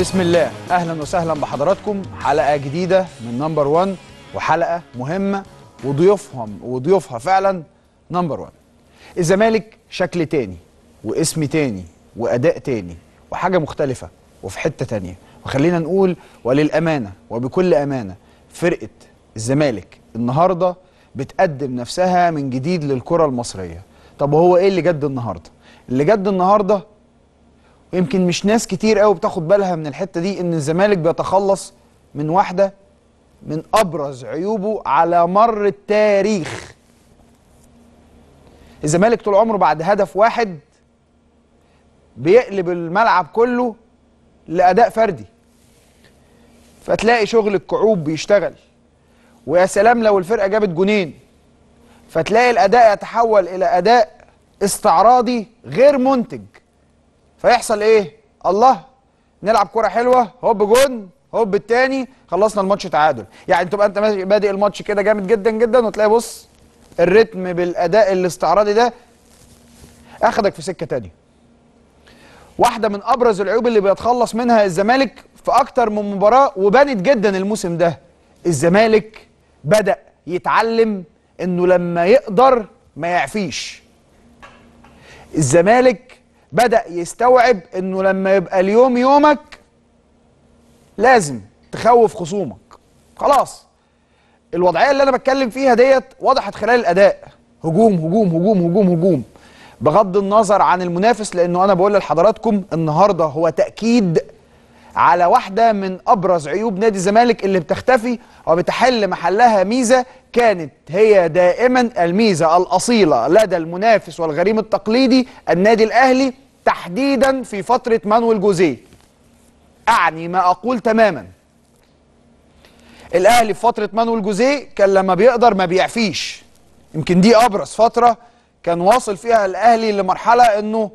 بسم الله اهلا وسهلا بحضراتكم حلقه جديده من نمبر 1 وحلقه مهمه وضيوفهم وضيوفها فعلا نمبر 1 الزمالك شكل تاني واسم تاني واداء تاني وحاجه مختلفه وفي حته تانيه وخلينا نقول وللامانه وبكل امانه فرقه الزمالك النهارده بتقدم نفسها من جديد للكره المصريه طب وهو ايه اللي جد النهارده اللي جد النهارده يمكن مش ناس كتير قوي بتاخد بالها من الحته دي ان الزمالك بيتخلص من واحده من ابرز عيوبه على مر التاريخ الزمالك طول عمره بعد هدف واحد بيقلب الملعب كله لاداء فردي فتلاقي شغل الكعوب بيشتغل ويا سلام لو الفرقه جابت جونين فتلاقي الاداء يتحول الى اداء استعراضي غير منتج فيحصل ايه الله نلعب كره حلوه هوب جون هوب التاني خلصنا الماتش تعادل يعني تبقى انت بادئ الماتش كده جامد جدا جدا وتلاقي بص الريتم بالاداء الاستعراضي ده اخدك في سكه تانية واحده من ابرز العيوب اللي بيتخلص منها الزمالك في اكتر من مباراه وبانت جدا الموسم ده الزمالك بدا يتعلم انه لما يقدر ما يعفيش الزمالك بدأ يستوعب انه لما يبقى اليوم يومك لازم تخوف خصومك خلاص الوضعيه اللي انا بتكلم فيها ديت وضحت خلال الاداء هجوم هجوم هجوم هجوم هجوم بغض النظر عن المنافس لانه انا بقول لحضراتكم النهارده هو تاكيد على واحدة من أبرز عيوب نادي الزمالك اللي بتختفي وبتحل محلها ميزة كانت هي دائما الميزة الأصيلة لدى المنافس والغريم التقليدي النادي الأهلي تحديدا في فترة مانويل جوزيه أعني ما أقول تماما الأهلي في فترة مانويل جوزيه كان لما بيقدر ما بيعفيش يمكن دي أبرز فترة كان واصل فيها الأهلي لمرحلة أنه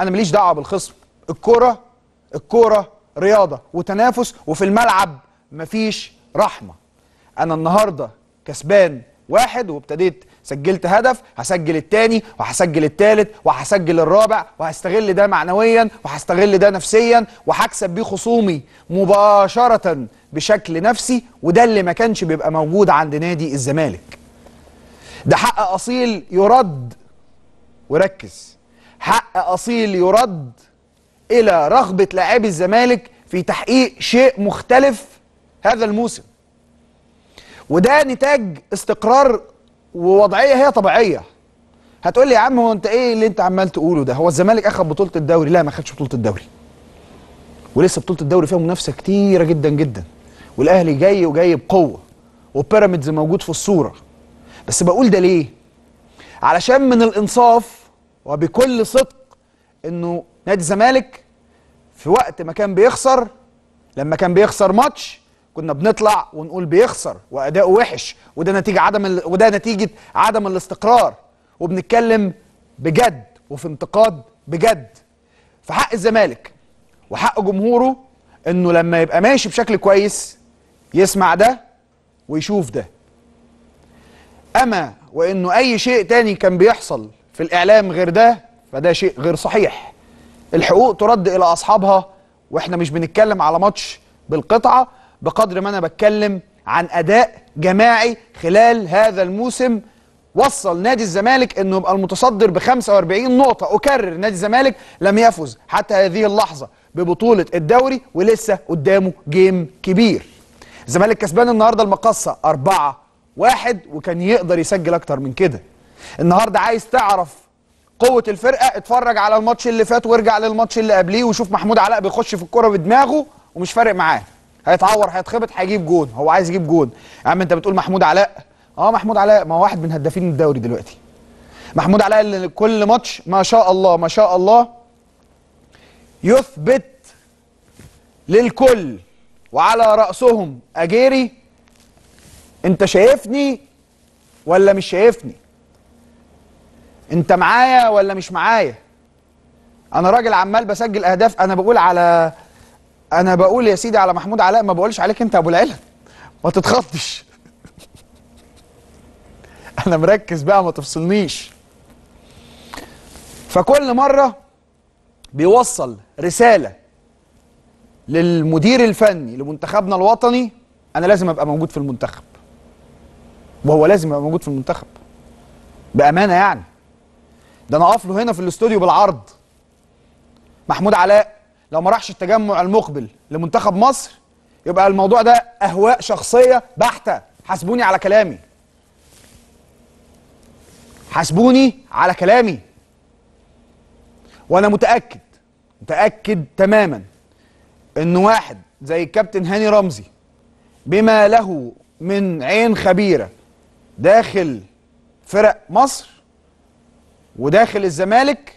أنا ماليش دعوة بالخصم الكرة الكرة رياضه وتنافس وفي الملعب مفيش رحمه انا النهارده كسبان واحد وابتديت سجلت هدف هسجل التاني وهسجل التالت وهسجل الرابع وهستغل ده معنويا وهستغل ده نفسيا وهكسب بيه خصومي مباشرة بشكل نفسي وده اللي ما كانش بيبقى موجود عند نادي الزمالك ده حق أصيل يرد وركز حق أصيل يرد الى رغبه لاعبي الزمالك في تحقيق شيء مختلف هذا الموسم وده نتاج استقرار ووضعيه هي طبيعيه هتقول لي يا عم هو انت ايه اللي انت عمال تقوله ده هو الزمالك اخذ بطوله الدوري لا ما اخذش بطوله الدوري ولسه بطوله الدوري فيها منافسه كتيره جدا جدا والاهلي جاي وجاي بقوه وبيراميدز موجود في الصوره بس بقول ده ليه علشان من الانصاف وبكل صدق انه نادي الزمالك في وقت ما كان بيخسر لما كان بيخسر ماتش كنا بنطلع ونقول بيخسر واداؤه وحش وده نتيجه عدم ال... وده نتيجه عدم الاستقرار وبنتكلم بجد وفي انتقاد بجد في حق الزمالك وحق جمهوره انه لما يبقى ماشي بشكل كويس يسمع ده ويشوف ده اما وانه اي شيء تاني كان بيحصل في الاعلام غير ده فده شيء غير صحيح الحقوق ترد الى اصحابها واحنا مش بنتكلم على ماتش بالقطعه بقدر ما انا بتكلم عن اداء جماعي خلال هذا الموسم وصل نادي الزمالك انه يبقى المتصدر ب 45 نقطه اكرر نادي الزمالك لم يفز حتى هذه اللحظه ببطوله الدوري ولسه قدامه جيم كبير الزمالك كسبان النهارده المقصه 4 1 وكان يقدر يسجل اكتر من كده النهارده عايز تعرف قوه الفرقه اتفرج على الماتش اللي فات وارجع للماتش اللي قبليه وشوف محمود علاء بيخش في الكوره بدماغه ومش فارق معاه هيتعور هيتخبط هيجيب جون هو عايز يجيب جون يا عم انت بتقول محمود علاء اه محمود علاء ما هو واحد من هدافين الدوري دلوقتي محمود علاء اللي كل ماتش ما شاء الله ما شاء الله يثبت للكل وعلى رأسهم أجيري أنت شايفني ولا مش شايفني انت معايا ولا مش معايا انا راجل عمال بسجل اهداف انا بقول على انا بقول يا سيدي على محمود علاء ما بقولش عليك انت ابو العلم ما تتخضش انا مركز بقى ما تفصلنيش فكل مره بيوصل رساله للمدير الفني لمنتخبنا الوطني انا لازم ابقى موجود في المنتخب وهو لازم يبقى موجود في المنتخب بامانه يعني ده انا قافله هنا في الاستوديو بالعرض محمود علاء لو ما راحش التجمع المقبل لمنتخب مصر يبقى الموضوع ده اهواء شخصيه بحته حاسبوني على كلامي حاسبوني على كلامي وانا متاكد متاكد تماما ان واحد زي الكابتن هاني رمزي بما له من عين خبيره داخل فرق مصر وداخل الزمالك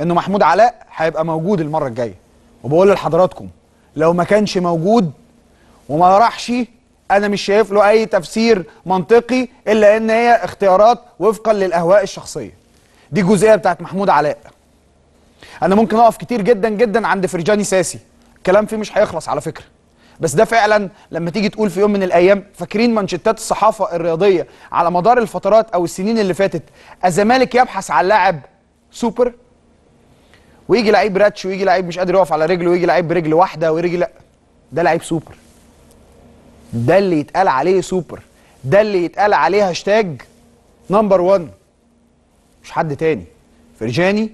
انه محمود علاء هيبقى موجود المره الجايه وبقول لحضراتكم لو ما كانش موجود وما راحش انا مش شايف له اي تفسير منطقي الا ان هي اختيارات وفقا للاهواء الشخصيه دي الجزئيه بتاعت محمود علاء انا ممكن اقف كتير جدا جدا عند فرجاني ساسي الكلام فيه مش هيخلص على فكره بس ده فعلا لما تيجي تقول في يوم من الايام فاكرين مانشيتات الصحافه الرياضيه على مدار الفترات او السنين اللي فاتت الزمالك يبحث عن لاعب سوبر ويجي لعيب راتش ويجي لعيب مش قادر يقف على رجله ويجي لعيب برجل واحده ورجل لا ده لعيب سوبر ده اللي يتقال عليه سوبر ده اللي يتقال عليه هاشتاج نمبر 1 مش حد تاني فرجاني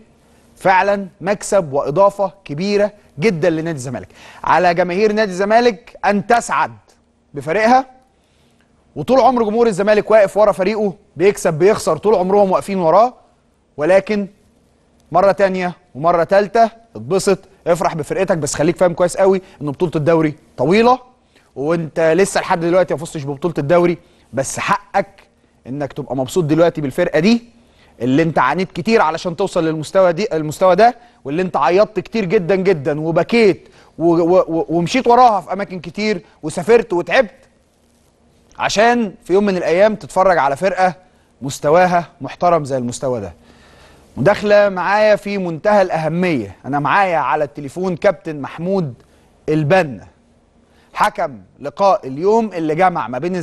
فعلا مكسب واضافه كبيره جدا لنادي الزمالك على جماهير نادي الزمالك ان تسعد بفريقها وطول عمر جمهور الزمالك واقف ورا فريقه بيكسب بيخسر طول عمرهم واقفين وراه ولكن مره تانية ومره تالتة اتبسط افرح بفرقتك بس خليك فاهم كويس قوي ان بطوله الدوري طويله وانت لسه لحد دلوقتي ما فزتش ببطوله الدوري بس حقك انك تبقى مبسوط دلوقتي بالفرقه دي اللي انت عانيت كتير علشان توصل للمستوى دي المستوى ده واللي انت عيطت كتير جدا جدا وبكيت و و ومشيت وراها في اماكن كتير وسافرت وتعبت عشان في يوم من الايام تتفرج على فرقه مستواها محترم زي المستوى ده مداخله معايا في منتهى الاهميه انا معايا على التليفون كابتن محمود البنا حكم لقاء اليوم اللي جمع ما بين